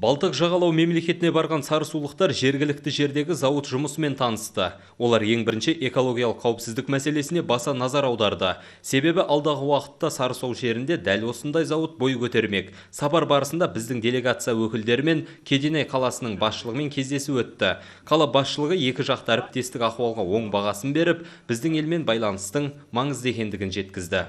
Балтық жағалау мемлекетіне барған сарысулықтар жергілікті жердегі зауыт жұмысымен танысты. Олар ең бірінші экологиялық қауіпсіздік мәселесіне баса назар аударды. Себебі алдағы уақытта сарысау жерінде дәл осындай зауыт бой көтермек. Сапар барысында біздің делегация өкілдерімен кеденай қаласының басшылығымен кездесу өтті. Қала басшылығы екі жақты әріптестік ахуалға оң бағасын беріп, біздің елмен байланыстың маңызды екендігін жеткізді.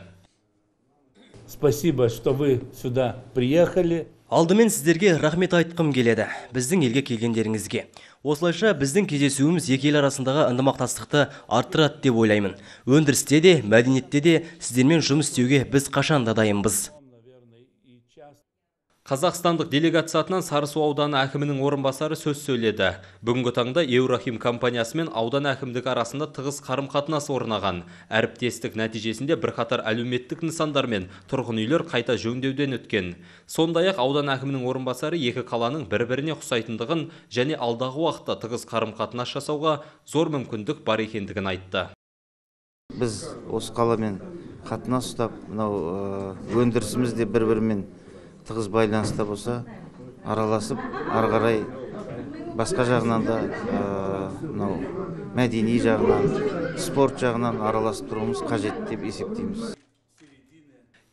Спасибо, что вы сюда приехали алдымен сіздерге рахмет айтқым келеді біздің елге келгендеріңізге осылайша біздің кездесуіміз екі ел арасындағы ынтымақтастықты арттырады деп ойлаймын өндірісте де мәдениетте де сіздермен жұмыс істеуге біз қашан да дайынбыз қазақстандық делегация атынан сарысу ауданы әкімінің орынбасары сөз сөйледі бүгінгі таңда еурахим компаниясы мен аудан әкімдігі арасында тығыз қарым қатынас орнаған әріптестік нәтижесінде бірқатар әлеуметтік нысандар мен тұрғын үйлер қайта жөндеуден өткен сондай ақ аудан әкімінің орынбасары екі қаланың бір біріне ұқсайтындығын және алдағы уақытта тығыз қарым қатынас жасауға зор мүмкіндік бар екендігін айтты біз осы қаламен қатынас ұстап мынау бір бірімен тыгыз байланышта болсо араласып ары карай башка жагынан да э, мынау мәдени жагынан спорт жагынан араласып туруубуз кажет деп эсептейбиз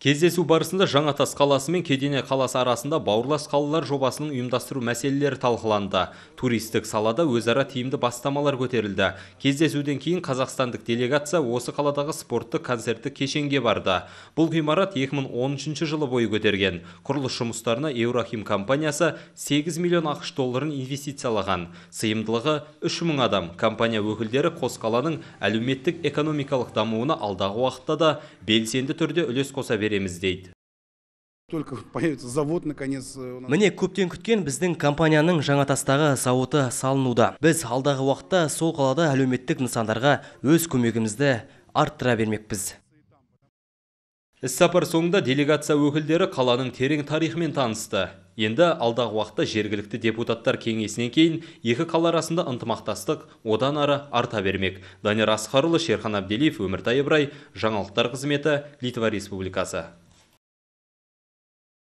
кездесу барысында жаңатас қаласы мен кедене қаласы арасында бауырлас қалалар жобасының ұйымдастыру мәселелері талқыланды туристік салада өзара тиімді бастамалар көтерілді кездесуден кейін қазақстандық делегация осы қаладағы спортты, концерттік кешенге барды бұл ғимарат 2013 жылы бойы көтерген құрылыс жұмыстарына еурахим компаниясы 8 миллион ақш долларын инвестициялаған сыйымдылығы 3000 адам компания өкілдері қос қаланың әлеуметтік экономикалық дамуына алдағы уақытта да белсенді түрде үлес қоса береміз дейді только появится завод наконец э, міне көптен күткен біздің компанияның жаңатастағы зауыты салынуда біз алдағы уақытта сол қалада әлеуметтік нысандарға өз көмегімізді арттыра бермекпіз іссапар соңында делегация өкілдері қаланың терең тарихымен танысты енді алдағы уақытта жергілікті депутаттар кеңесінен кейін екі қала арасында ынтымақтастық одан ары арта бермек данияр асқарұлы шерхан әбделиев өміртай ыбырай жаңалықтар қызметі литва республикасы